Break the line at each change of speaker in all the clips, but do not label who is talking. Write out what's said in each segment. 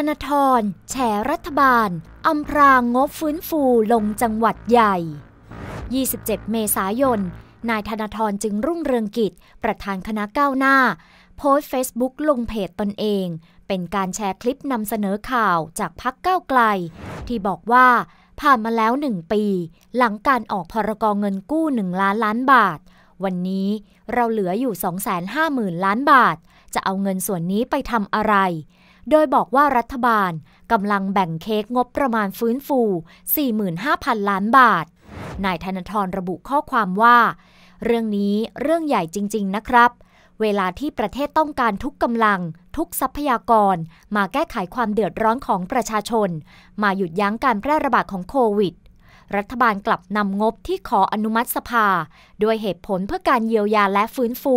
ธนาธร แฉรัฐบาลอำพรางงบฟื้นฟูลงจังหวัดใหญ่ 27 เมษายน นายธนาธรจึงรุ่งเรืองกิจ ประธานคณะก้าวหน้า โพสต์เฟซบุ๊กลงเพจตนเองเป็นการแชร์คลิปนำเสนอข่าวจากพักก้าวไกล ที่บอกว่า ผ่านมาแล้วหนึ่งปี หลังการออกพรกองเงินกู้หนึ่งล้านล้านบาท วันนี้เราเหลืออยู่250,000ล้านบาท จะเอาเงินส่วนนี้ไปทำอะไรโดยบอกว่ารัฐบาลกำลังแบ่งเค้กงบประมาณฟื้นฟู 45,000 ล้านบาท นายธนทรระบุข้อความว่า เรื่องนี้เรื่องใหญ่จริงๆนะครับ เวลาที่ประเทศต้องการทุกกำลัง ทุกทรัพยากร มาแก้ไขความเดือดร้อนของประชาชน มาหยุดยั้งการแพร่ระบาดของโควิดรัฐบาลกลับนำงบที่ขออนุมัติสภา ด้วยเหตุผลเพื่อการเยียวยาและฟื้นฟู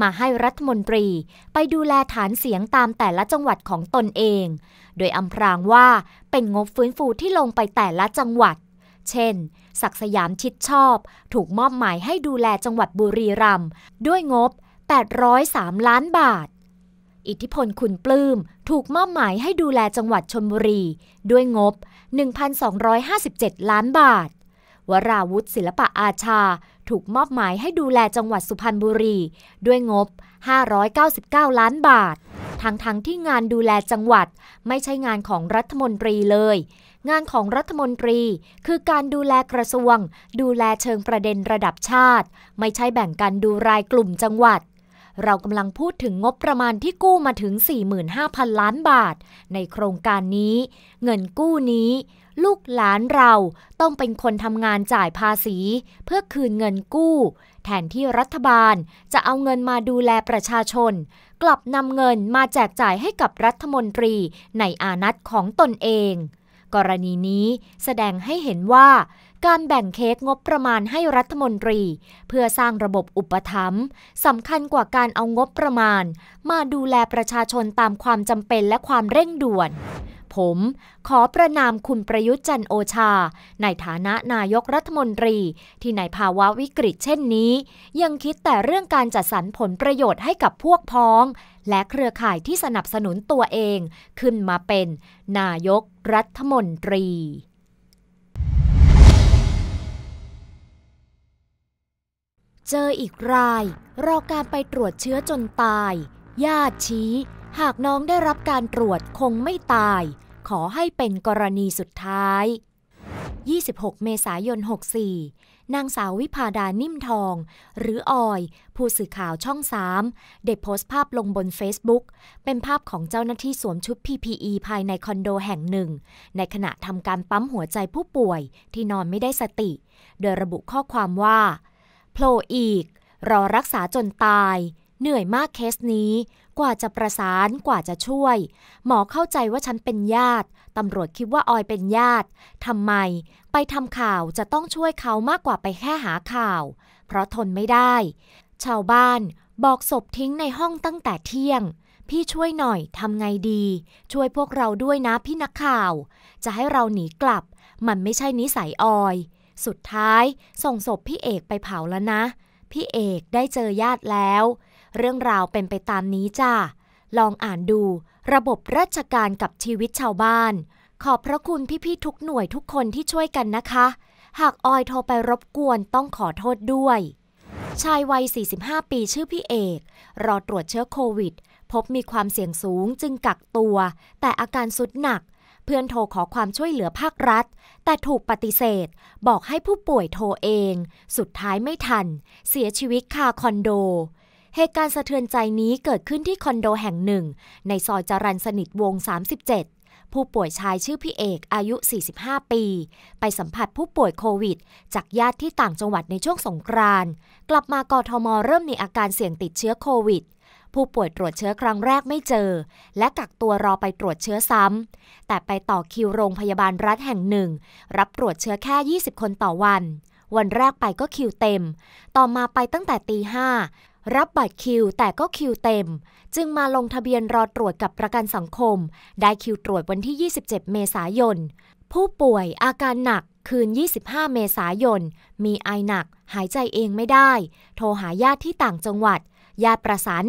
มาให้รัฐมนตรีไปดูแลฐานเสียงตามแต่ละจังหวัดของตนเอง โดยอำพรางว่าเป็นงบฟื้นฟูที่ลงไปแต่ละจังหวัด เช่น ศักสยามชิดชอบ ถูกมอบหมายให้ดูแลจังหวัดบุรีรัมย์ด้วยงบ 803 ล้านบาทอิทธิพลคุณปลื้มถูกมอบหมายให้ดูแลจังหวัดชนบุรี ด้วยงบ 1,257 ล้านบาท วราวุธศิลปะอาชา ถูกมอบหมายให้ดูแลจังหวัดสุพรรณบุรี ด้วยงบ 599 ล้านบาท ทั้งๆทที่งานดูแลจังหวัด ไม่ใช่งานของรัฐมนตรีเลย งานของรัฐมนตรีคือการดูแลกระทรวง ดูแลเชิงประเด็นระดับชาติ ไม่ใช่แบ่งกันดูรายกลุ่มจังหวัดเรากำลังพูดถึงงบประมาณที่กู้มาถึง 45,000 ล้านบาท ในโครงการนี้ เงินกู้นี้ ลูกหลานเราต้องเป็นคนทำงานจ่ายภาษี เพื่อคืนเงินกู้ แทนที่รัฐบาลจะเอาเงินมาดูแลประชาชน กลับนำเงินมาแจกจ่ายให้กับรัฐมนตรีในอานัตของตนเอง กรณีนี้แสดงให้เห็นว่าการแบ่งเค้กงบประมาณให้รัฐมนตรี เพื่อสร้างระบบอุปถัมภ์สำคัญกว่าการเอางบประมาณ มาดูแลประชาชนตามความจำเป็นและความเร่งด่วน ผมขอประนามคุณประยุทธ์จันโอชา ในฐานะนายกรัฐมนตรีที่ในภาวะวิกฤต เช่นนี้ ยังคิดแต่เรื่องการจัดสรรผลประโยชน์ให้กับพวกพ้อง และเครือข่ายที่สนับสนุนตัวเองขึ้นมาเป็น นายกรัฐมนตรีเจออีกราย รอการไปตรวจเชื้อจนตาย ญาติชี้ หากน้องได้รับการตรวจคงไม่ตาย ขอให้เป็นกรณีสุดท้าย 26 เมษายน 64 นางสาววิพาดานิ่มทอง หรือออย ผู้สื่อข่าวช่อง3ได้โพสต์ภาพลงบน Facebook เป็นภาพของเจ้าหน้าที่สวมชุด PPE ภายในคอนโดแห่งหนึ่ง ในขณะทำการปั๊มหัวใจผู้ป่วยที่นอนไม่ได้สติ โดยระบุข้อความว่าผล่อีกรอรักษาจนตาย เหนื่อยมากเคสนี้ กว่าจะประสานกว่าจะช่วย หมอเข้าใจว่าฉันเป็นญาติตำรวจคิดว่าออยเป็นญาติทำไมไปทำข่าวจะต้องช่วยเขามากกว่าไปแค่หาข่าว เพราะทนไม่ได้ ชาวบ้านบอกศพทิ้งในห้องตั้งแต่เที่ยง พี่ช่วยหน่อย ทำไงดี ช่วยพวกเราด้วยนะ พี่นักข่าว จะให้เราหนีกลับ มันไม่ใช่นิสัยออยสุดท้ายส่งศพพี่เอกไปเผาแล้วนะ พี่เอกได้เจอญาติแล้ว เรื่องราวเป็นไปตามนี้จ้าลองอ่านดูระบบราชการกับชีวิตชาวบ้าน ขอบพระคุณพี่ๆทุกหน่วยทุกคนที่ช่วยกันนะคะ หากออยโทรไปรบกวนต้องขอโทษด้วย ชายวัย 45 ปีชื่อพี่เอก รอตรวจเชื้อโควิด พบมีความเสี่ยงสูงจึงกักตัว แต่อาการสุดหนักพื่อนโทรขอความช่วยเหลือภาครัฐ แต่ถูกปฏิเสธ บอกให้ผู้ป่วยโทรเอง สุดท้ายไม่ทัน เสียชีวิตคาคอนโด เหตุการณ์สะเทือนใจนี้เกิดขึ้นที่คอนโดแห่งหนึ่ง ในซอยจรันสนิทวง 37 ผู้ป่วยชายชื่อพี่เอกอายุ 45 ปี ไปสัมผัสผู้ป่วยโควิด จากญาติที่ต่างจังหวัดในช่วงสงกรานต์กลับมากทมเริ่มมีอาการเสี่ยงติดเชื้อโควิดผู้ป่วยตรวจเชื้อครั้งแรกไม่เจอ และกักตัวรอไปตรวจเชื้อซ้ำแต่ไปต่อคิวโรงพยาบาลรัฐแห่งหนึ่ง รับตรวจเชื้อแค่ 20 คนต่อวัน วันแรกไปก็คิวเต็ม ต่อมาไปตั้งแต่ตีห้ารับบัตรคิว แต่ก็คิวเต็ม จึงมาลงทะเบียนรอตรวจกับประกันสังคม ได้คิวตรวจวันที่ 27 เมษายน ผู้ป่วยอาการหนักคืน 25 เมษายนมีไอหนักหายใจเองไม่ได้ โทรหาญาติที่ต่างจังหวัดญาติประสาน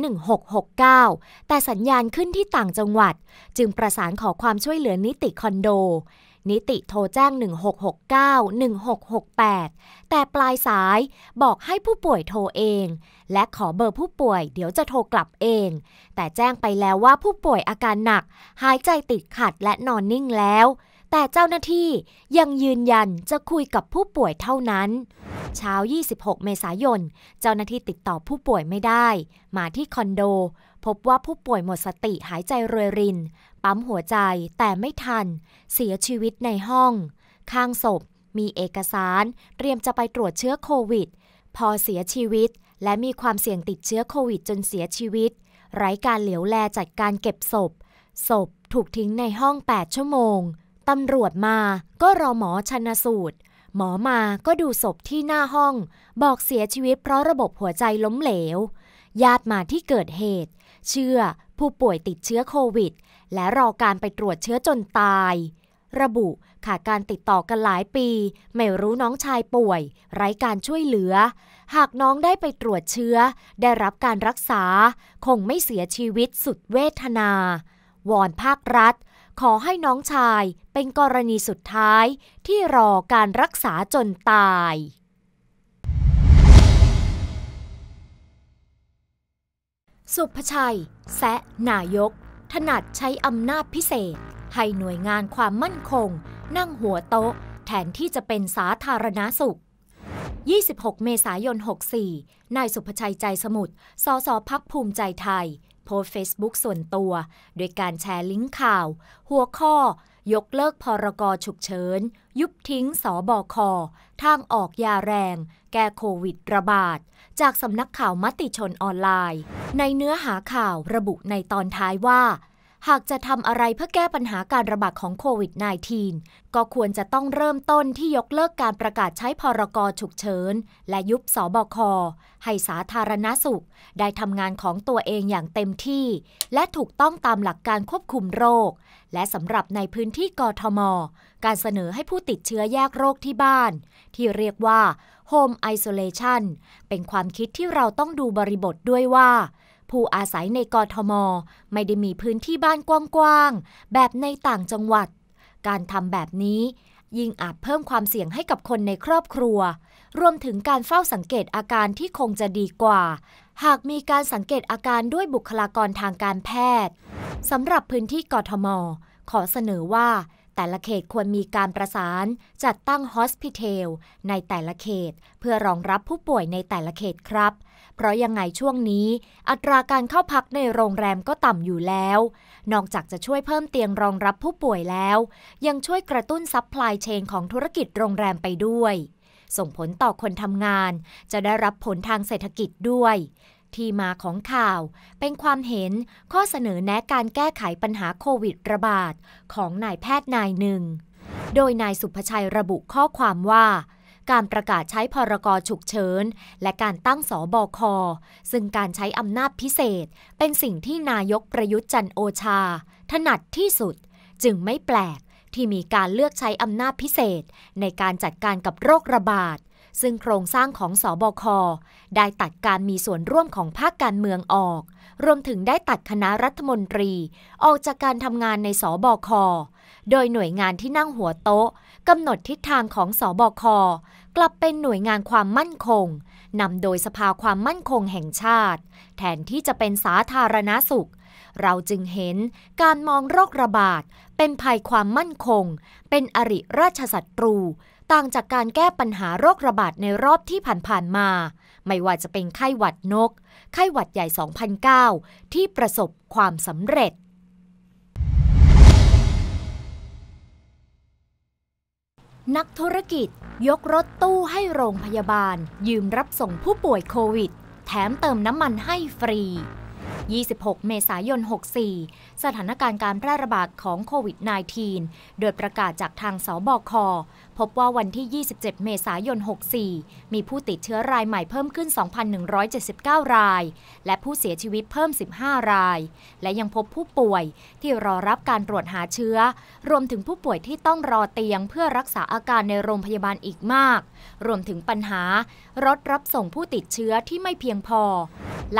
1669 แต่สัญญาณขึ้นที่ต่างจังหวัด จึงประสานขอความช่วยเหลือนิติคอนโด นิติโทรแจ้ง 1669 1668 แต่ปลายสายบอกให้ผู้ป่วยโทรเอง และขอเบอร์ผู้ป่วยเดี๋ยวจะโทรกลับเอง แต่แจ้งไปแล้วว่าผู้ป่วยอาการหนัก หายใจติดขัดและนอนนิ่งแล้วแต่เจ้าหน้าที่ยังยืนยันจะคุยกับผู้ป่วยเท่านั้น เช้า 26 เมษายนเจ้าหน้าที่ติดต่อผู้ป่วยไม่ได้ มาที่คอนโดพบว่าผู้ป่วยหมดสติหายใจรวยรินปั๊มหัวใจแต่ไม่ทัน เสียชีวิตในห้อง ข้างศพ มีเอกสาร เตรียมจะไปตรวจเชื้อโควิด พอเสียชีวิตและมีความเสี่ยงติดเชื้อโควิดจนเสียชีวิตไร้การเหลียวแลจัดการเก็บศพศพถูกทิ้งในห้อง8ชั่วโมงตำรวจมาก็รอหมอชันสูตรหมอมาก็ดูศพที่หน้าห้อง บอกเสียชีวิตเพราะระบบหัวใจล้มเหลว ญาติมาที่เกิดเหตุ เชื่อผู้ป่วยติดเชื้อโควิด และรอการไปตรวจเชื้อจนตาย ระบุขาดการติดต่อกันหลายปี ไม่รู้น้องชายป่วย ไร้การช่วยเหลือ หากน้องได้ไปตรวจเชื้อ ได้รับการรักษา คงไม่เสียชีวิตสุดเวทนาวอนภาครัฐขอให้น้องชายเป็นกรณีสุดท้ายที่รอการรักษาจนตาย สุภชัย แสะนายก ถนัดใช้อำนาจพิเศษ ให้หน่วยงานความมั่นคง นั่งหัวโต๊ะแทนที่จะเป็นสาธารณาสุข 26 เมษายน 64 นายสุภชัยใจสมุทรสสพักภูมิใจไทยโพสเฟซบุ๊กส่วนตัวโดยการแชร์ลิงก์ข่าว หัวข้อ ยกเลิกพรกฉุกเฉินยุบทิ้งสอบอคอทางออกยาแรง แก้โควิดระบาด จากสำนักข่าวมติชนออนไลน์ ในเนื้อหาข่าวระบุในตอนท้ายว่าหากจะทำอะไรเพื่อแก้ปัญหาการระบาดของโควิด -19 ก็ควรจะต้องเริ่มต้นที่ยกเลิกการประกาศใช้พรกฉุกเฉิน และยุบสบค ให้สาธารณสุข ได้ทำงานของตัวเองอย่างเต็มที่ และถูกต้องตามหลักการควบคุมโรค และสำหรับในพื้นที่กทม การเสนอให้ผู้ติดเชื้อแยกโรคที่บ้าน ที่เรียกว่า Home Isolation เป็นความคิดที่เราต้องดูบริบทด้วยว่าผู้อาศัยในกรทม ไม่ได้มีพื้นที่บ้านกว้างๆแบบในต่างจังหวัด การทำแบบนี้ ยิ่งอาจเพิ่มความเสี่ยงให้กับคนในครอบครัว รวมถึงการเฝ้าสังเกตอาการที่คงจะดีกว่า หากมีการสังเกตอาการด้วยบุคลากรทางการแพทย์สำหรับพื้นที่กทม ขอเสนอว่าแต่ละเขตควรมีการประสานจัดตั้งฮอสพิเทลในแต่ละเขตเพื่อรองรับผู้ป่วยในแต่ละเขตครับเพราะยังไงช่วงนี้อัตราการเข้าพักในโรงแรมก็ต่ำอยู่แล้ว นอกจากจะช่วยเพิ่มเตียงรองรับผู้ป่วยแล้ว ยังช่วยกระตุ้นซัพพลายเชนของธุรกิจโรงแรมไปด้วย ส่งผลต่อคนทำงานจะได้รับผลทางเศรษฐกิจด้วย ที่มาของข่าวเป็นความเห็นข้อเสนอแนะการแก้ไขปัญหาโควิดระบาดของนายแพทย์นายหนึ่ง โดยนายสุภชัยระบุข้อความว่าการประกาศใช้พรกฉุกเฉินและการตั้งสอบอคซึ่งการใช้อำนาจพิเศษ เป็นสิ่งที่นายกประยุทธ์จันโอชา ถนัดที่สุดจึงไม่แปลกที่มีการเลือกใช้อำนาจพิเศษ ในการจัดการกับโรคระบาด ซึ่งโครงสร้างของสอบอคได้ตัดการมีส่วนร่วมของภาคการเมืองออก รวมถึงได้ตัดคณะรัฐมนตรี ออกจากการทำงานในสอบอคโดยหน่วยงานที่นั่งหัวโต๊ะกำหนดทิศทางของสอบอคกลับเป็นหน่วยงานความมั่นคงนำโดยสภาความมั่นคงแห่งชาติแทนที่จะเป็นสาธารณาสุข เราจึงเห็นการมองโรคระบาดเป็นภัยความมั่นคง เป็นอริราชศัตรู ต่างจากการแก้ปัญหาโรคระบาดในรอบที่ผ่านๆมา ไม่ว่าจะเป็นไข้หวัดนก ไข้หวัดใหญ่ 2009 ที่ประสบความสำเร็จนักธุรกิจ ยกรถตู้ให้โรงพยาบาล ยืมรับส่งผู้ป่วยโควิด แถมเติมน้ำมันให้ฟรี 26 เมษายน 64สถานการณ์การแพร่ระบาดของโควิด -19 โดยประกาศจากทางสบคพบว่าวันที่ 27 เมษายน 64 มีผู้ติดเชื้อรายใหม่เพิ่มขึ้น 2,179 ราย และผู้เสียชีวิตเพิ่ม 15 ราย และยังพบผู้ป่วยที่รอรับการตรวจหาเชื้อ รวมถึงผู้ป่วยที่ต้องรอเตียงเพื่อรักษาอาการในโรงพยาบาลอีกมาก รวมถึงปัญหารถรับส่งผู้ติดเชื้อที่ไม่เพียงพอ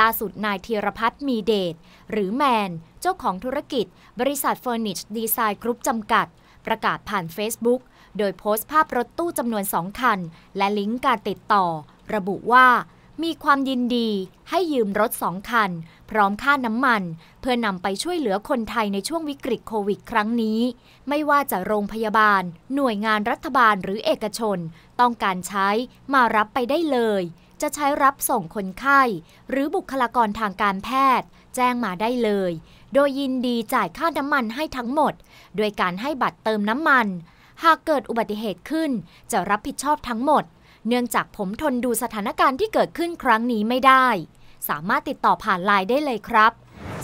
ล่าสุดนายธีรพัฒน์มีเดช หรือแมน เจ้าของธุรกิจ บริษัทเฟอร์นิชดีไซน์กรุ๊ปจำกัดประกาศผ่าน Facebook โดยโพสต์ภาพรถตู้จำนวน2คัน และลิงก์การติดต่อ ระบุว่า มีความยินดีให้ยืมรถ2คัน พร้อมค่าน้ำมัน เพื่อนำไปช่วยเหลือคนไทยในช่วงวิกฤตโควิดครั้งนี้ ไม่ว่าจะโรงพยาบาล หน่วยงานรัฐบาลหรือเอกชน ต้องการใช้มารับไปได้เลย จะใช้รับส่งคนไข้ หรือบุคลากรทางการแพทย์ แจ้งมาได้เลยโดยยินดีจ่ายค่าน้ำมันให้ทั้งหมด โดยการให้บัตรเติมน้ำมัน หากเกิดอุบัติเหตุขึ้นจะรับผิดชอบทั้งหมด เนื่องจากผมทนดูสถานการณ์ที่เกิดขึ้นครั้งนี้ไม่ได้ สามารถติดต่อผ่านไลน์ได้เลยครับ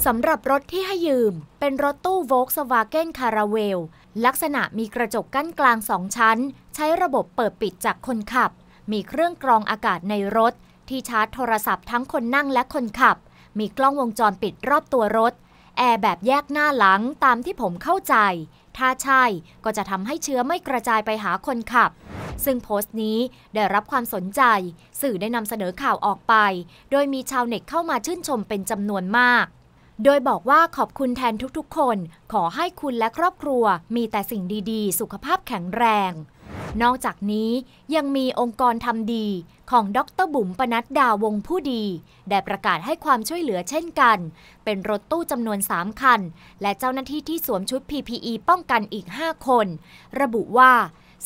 สำหรับรถที่ให้ยืม เป็นรถตู้ Volkswagen c a r a v e l ลักษณะมีกระจกกั้นกลางสองชั้น ใช้ระบบเปิดปิดจากคนขับ มีเครื่องกรองอากาศในรถ ที่ชาร์จโทรศัพท์ทั้งคนนั่งและคนขับ มีกล้องวงจรปิดรอบตัวรถแอร์แบบแยกหน้าหลังตามที่ผมเข้าใจ ถ้าใช่ก็จะทำให้เชื้อไม่กระจายไปหาคนขับ ซึ่งโพสต์นี้ได้รับความสนใจ สื่อได้นำเสนอข่าวออกไป โดยมีชาวเน็ตเข้ามาชื่นชมเป็นจำนวนมาก โดยบอกว่าขอบคุณแทนทุกๆคน ขอให้คุณและครอบครัว มีแต่สิ่งดีๆ สุขภาพแข็งแรงนอกจากนี้ยังมีองค์กรทำดีของดรบุ๋มปนัดดาวงผู้ดี ได้ประกาศให้ความช่วยเหลือเช่นกัน เป็นรถตู้จำนวน 3 คันและเจ้าหน้าที่ที่สวมชุด PPE ป้องกันอีก 5 คน ระบุว่า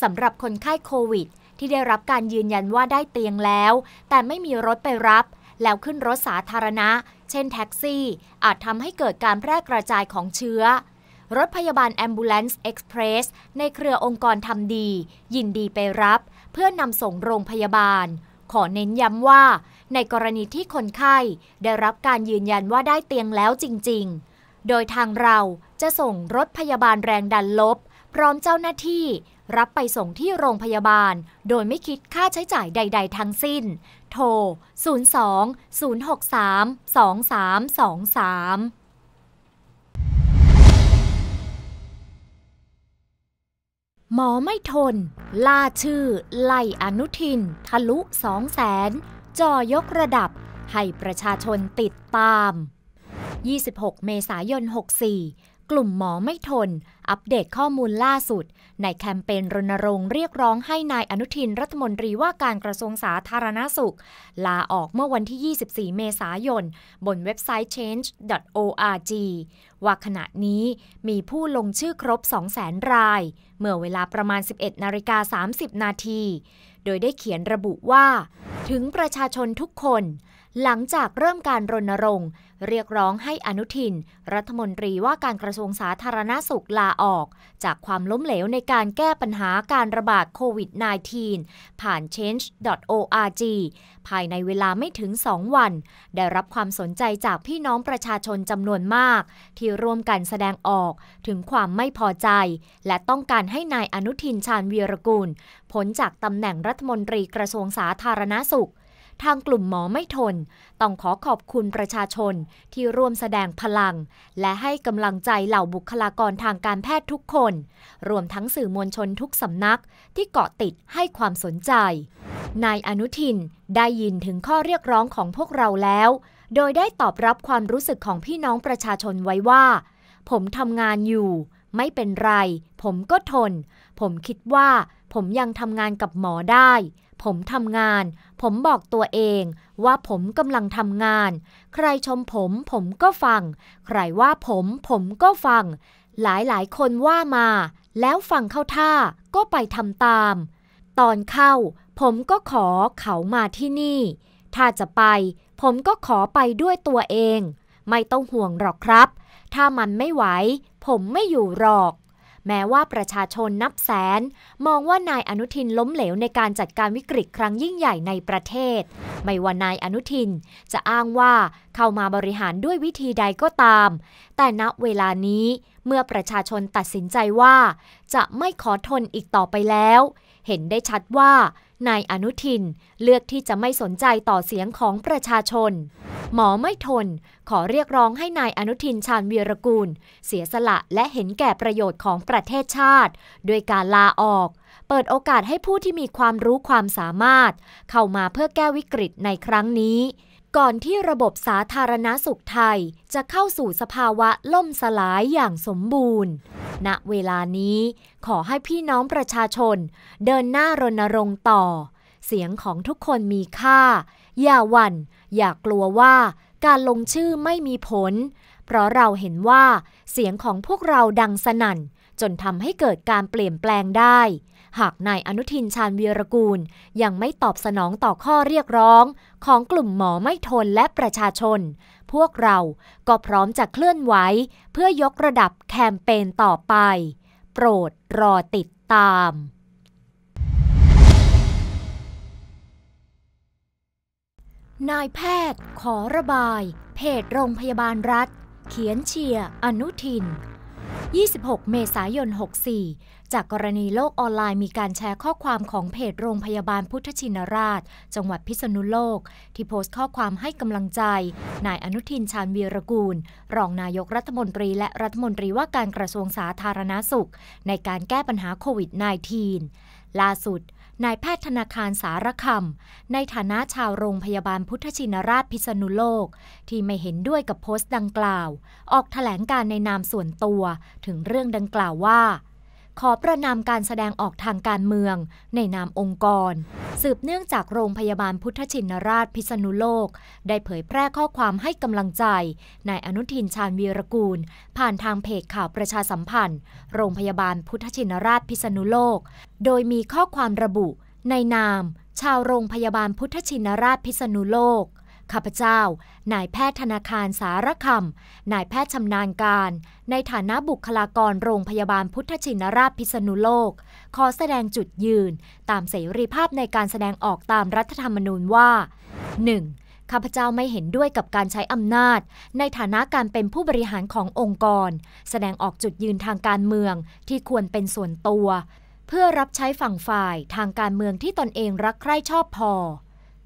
สำหรับคนไข้โควิด ที่ได้รับการยืนยันว่าได้เตียงแล้ว แต่ไม่มีรถไปรับ แล้วขึ้นรถสาธารณะ เช่นแท็กซี่ อาจทำให้เกิดการแพร่กระจายของเชื้อรถพยาบาลแอมบูเลนซ์เอ็กซ์เพรสในเครือองค์กรทำดี ยินดีไปรับเพื่อนำส่งโรงพยาบาล ขอเน้นย้ำว่า ในกรณีที่คนไข้ได้รับการยืนยันว่าได้เตียงแล้วจริงๆ โดยทางเราจะส่งรถพยาบาลแรงดันลบ พร้อมเจ้าหน้าที่ รับไปส่งที่โรงพยาบาล โดยไม่คิดค่าใช้จ่ายใด ๆ ทั้งสิ้น โทร 02 063 2323หมอไม่ทนล่าชื่อ ไล่อนุทิน ทะลุสองแสนจ่อยกระดับ ให้ประชาชนติดตาม 26 เมษายน 64กลุ่มหมอไม่ทน อัปเดตข้อมูลล่าสุด ในแคมเปญรณรงค์เรียกร้องให้นายอนุทินรัฐมนตรีว่าการกระทรวงสาธารณาสุข ลาออกเมื่อวันที่ 24 เมษายน บนเว็บไซต์ change.org ว่าขณะนี้มีผู้ลงชื่อครบ 200,000 ราย เมื่อเวลาประมาณ 11 นาฬิกา 30 นาที โดยได้เขียนระบุว่า ถึงประชาชนทุกคนหลังจากเริ่มการรณรงค์เรียกร้องให้อนุทินรัฐมนตรีว่าการกระทรวงสาธารณาสุขลาออกจากความล้มเหลวในการแก้ปัญหาการระบาดโควิด -19 ผ่าน change.org ภายในเวลาไม่ถึง 2 วัน ได้รับความสนใจจากพี่น้องประชาชนจำนวนมากที่ร่วมกันแสดงออกถึงความไม่พอใจและต้องการให้นายอนุทินชาญวีรกุลผลจากตำแหน่งรัฐมนตรีกระทรวงสาธารณาสุขทางกลุ่มหมอไม่ทน ต้องขอขอบคุณประชาชนที่ร่วมแสดงพลัง และให้กำลังใจเหล่าบุคลากรทางการแพทย์ทุกคน รวมทั้งสื่อมวลชนทุกสำนักที่เกาะติดให้ความสนใจ นายอนุทิน ได้ยินถึงข้อเรียกร้องของพวกเราแล้ว โดยได้ตอบรับความรู้สึกของพี่น้องประชาชนไว้ว่า ผมทำงานอยู่ ไม่เป็นไร ผมก็ทน ผมคิดว่า ผมยังทำงานกับหมอได้ผมทำงาน ผมบอกตัวเองว่าผมกำลังทำงาน ใครชมผม ผมก็ฟัง ใครว่าผมผมก็ฟัง หลายหลายคนว่ามา แล้วฟังเข้าท่าก็ไปทำตาม ตอนเข้า ผมก็ขอเขามาที่นี่ ถ้าจะไป ผมก็ขอไปด้วยตัวเอง ไม่ต้องห่วงหรอกครับ ถ้ามันไม่ไหว ผมไม่อยู่หรอกแม้ว่าประชาชนนับแสน มองว่านายอนุทินล้มเหลวในการจัดการวิกฤตครั้งยิ่งใหญ่ในประเทศ ไม่ว่านายอนุทิน จะอ้างว่าเข้ามาบริหารด้วยวิธีใดก็ตาม แต่ณเวลานี้ เมื่อประชาชนตัดสินใจว่า จะไม่ขอทนอีกต่อไปแล้ว เห็นได้ชัดว่านายอนุทินเลือกที่จะไม่สนใจต่อเสียงของประชาชน หมอไม่ทน ขอเรียกร้องให้นายอนุทินชาญวีรกูล เสียสละและเห็นแก่ประโยชน์ของประเทศชาติด้วยการลาออก เปิดโอกาสให้ผู้ที่มีความรู้ความสามารถ เข้ามาเพื่อแก้วิกฤตในครั้งนี้ ก่อนที่ระบบสาธารณาสุขไทยจะเข้าสู่สภาวะล่มสลายอย่างสมบูรณ์ณเวลานี้ขอให้พี่น้องประชาชน เดินหน้ารณรงค์ต่อ เสียงของทุกคนมีค่าอย่าหวัน่นอย่ากลัวว่าการลงชื่อไม่มีผล เพราะเราเห็นว่าเสียงของพวกเราดังสนั่น จนทำให้เกิดการเปลี่ยนแปลงได้ หากนายอนุทินชาญวีรกูลยังไม่ตอบสนองต่อข้อเรียกร้อง ของกลุ่มหมอไม่ทนและประชาชนพวกเราก็พร้อมจะเคลื่อนไหวเพื่อยกระดับแคมเปญต่อไป โปรดรอติดตาม นายแพทย์ ขอระบาย เพจโรงพยาบาลรัฐ เขียนเชียร์อนุทิน26 เมษายน 64 จากกรณีโลกออนไลน์มีการแชร์ข้อความของเพจโรงพยาบาลพุทธชินราช จังหวัดพิษณุโลก ที่โพสต์ข้อความให้กำลังใจ นายอนุทินชาญวีรกูล รองนายกรัฐมนตรีและรัฐมนตรีว่าการกระทรวงสาธารณาสุขในการแก้ปัญหาโควิด -19 ล่าสุดนายแพทย์ธนาคารสารคำในฐานะชาวโรงพยาบาลพุทธชินราชพิษณุโลก ที่ไม่เห็นด้วยกับโพสต์ดังกล่าว ออกถแถลงการในนามส่วนตัว ถึงเรื่องดังกล่าวว่าขอประนามการแสดงออกทางการเมืองในนามองค์กร สืบเนื่องจากโรงพยาบาลพุทธชินราชพิษณุโลก ได้เผยแพร่ข้อความให้กำลังใจนายอนุทินชาญวีรกูล ผ่านทางเพจข่าวประชาสัมพันธ์ โรงพยาบาลพุทธชินราชพิษณุโลก โดยมีข้อความระบุ ในนาม ชาวโรงพยาบาลพุทธชินราชพิษณุโลกข้าพเจ้า นายแพทย์ธนาคารสารคำนายแพทย์ชำนาญการ ในฐานะบุคลากรโรงพยาบาลพุทธชินราชพิษณุโลก ขอแสดงจุดยืนตามเสรีภาพในการแสดงออกตามรัฐธรรมนูญว่า 1. ข้าพเจ้าไม่เห็นด้วยกับการใช้อำนาจ ในฐานะการเป็นผู้บริหารขององค์กร แสดงออกจุดยืนทางการเมืองที่ควรเป็นส่วนตัว เพื่อรับใช้ฝั่งฝ่ายทางการเมืองที่ตนเองรักใคร่ชอบพอ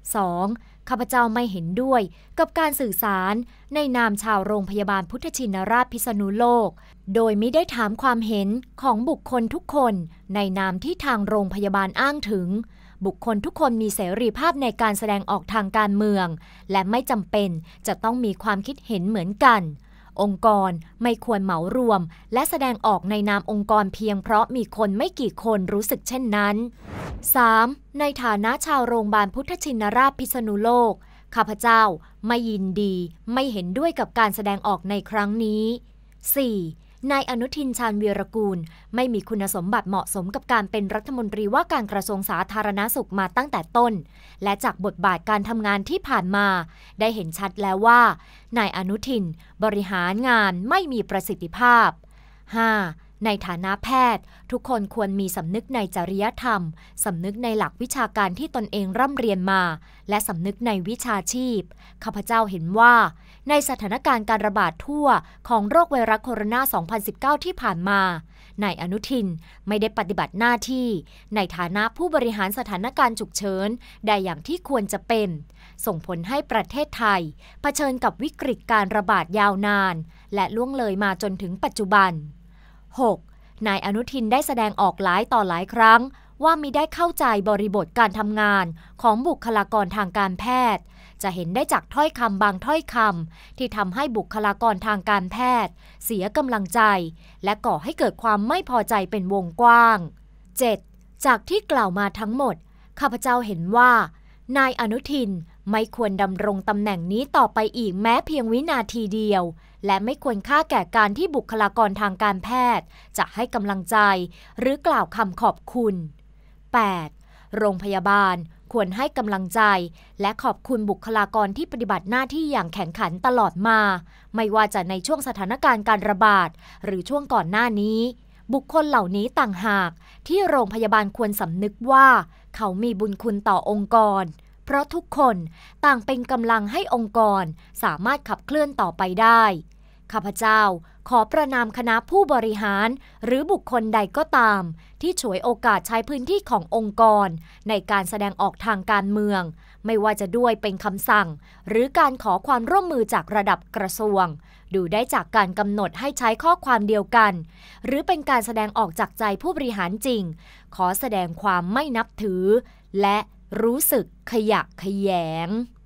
2. ข้าพเจ้าไม่เห็นด้วยกับการสื่อสารในนามชาวโรงพยาบาลพุทธชินราชพิษณุโลก โดยไม่ได้ถามความเห็นของบุคคลทุกคนในนามที่ทางโรงพยาบาลอ้างถึง บุคคลทุกคนมีเสรีภาพในการแสดงออกทางการเมือง และไม่จำเป็นจะต้องมีความคิดเห็นเหมือนกันองค์กรไม่ควรเหมารวมและแสดงออกในนามองค์กรเพียงเพราะมีคนไม่กี่คนรู้สึกเช่นนั้น 3. ในฐานะชาวโรงพยาบาลพุทธชินราชพิษณุโลกข้าพเจ้าไม่ยินดีไม่เห็นด้วยกับการแสดงออกในครั้งนี้ 4. นายอนุทินชาญวีรกูล ไม่มีคุณสมบัติเหมาะสมกับการเป็นรัฐมนตรีว่าการกระทรวงสาธารณาสุขมาตั้งแต่ต้น และจากบทบาทการทำงานที่ผ่านมา ได้เห็นชัดแล้วว่า นายอนุทินบริหารงานไม่มีประสิทธิภาพ 5. ในฐานะแพทย์ ทุกคนควรมีสำนึกในจริยธรรมสำนึกในหลักวิชาการที่ตนเองร่ำเรียนมา และสำนึกในวิชาชีพข้าพเจ้าเห็นว่าในสถานการณ์การระบาดทั่ว ของโรคไวรัสโคโรนา 2019 ที่ผ่านมา นายอนุทินไม่ได้ปฏิบัติหน้าที่ ในฐานะผู้บริหารสถานการณ์ฉุกเฉินได้อย่างที่ควรจะเป็น ส่งผลให้ประเทศไทย เผชิญกับวิกฤตการระบาดยาวนาน และล่วงเลยมาจนถึงปัจจุบัน 6. นายอนุทินได้แสดงออกหลายต่อหลายครั้ง ว่ามิได้เข้าใจบริบทการทำงานของบุคลากรทางการแพทย์จะเห็นได้จากถ้อยคำบางถ้อยคำที่ทำให้บุคลากรทางการแพทย์ เสียกำลังใจ และก่อให้เกิดความไม่พอใจเป็นวงกว้าง 7. จากที่กล่าวมาทั้งหมด ข้าพเจ้าเห็นว่า นายอนุทินไม่ควรดำรงตำแหน่งนี้ต่อไปอีกแม้เพียงวินาทีเดียว และไม่ควรค่าแก่การที่บุคลากรทางการแพทย์ จะให้กำลังใจ หรือกล่าวคำขอบคุณ 8. โรงพยาบาลควรให้กำลังใจและขอบคุณบุคลากรที่ปฏิบัติหน้าที่อย่างแข็งขันตลอดมา ไม่ว่าจะในช่วงสถานการณ์การระบาด หรือช่วงก่อนหน้านี้ บุคคลเหล่านี้ต่างหากที่โรงพยาบาลควรสำนึกว่า เขามีบุญคุณต่อองค์กร เพราะทุกคนต่างเป็นกำลังให้องค์กร สามารถขับเคลื่อนต่อไปได้ข้าพเจ้า ขอประนามคณะผู้บริหาร หรือบุคคลใดก็ตาม ที่ฉวยโอกาสใช้พื้นที่ขององค์กร ในการแสดงออกทางการเมือง ไม่ว่าจะด้วยเป็นคำสั่ง หรือการขอความร่วมมือจากระดับกระทรวง ดูได้จากการกำหนดให้ใช้ข้อความเดียวกัน หรือเป็นการแสดงออกจากใจผู้บริหารจริง ขอแสดงความไม่นับถือ และรู้สึกขยะขยง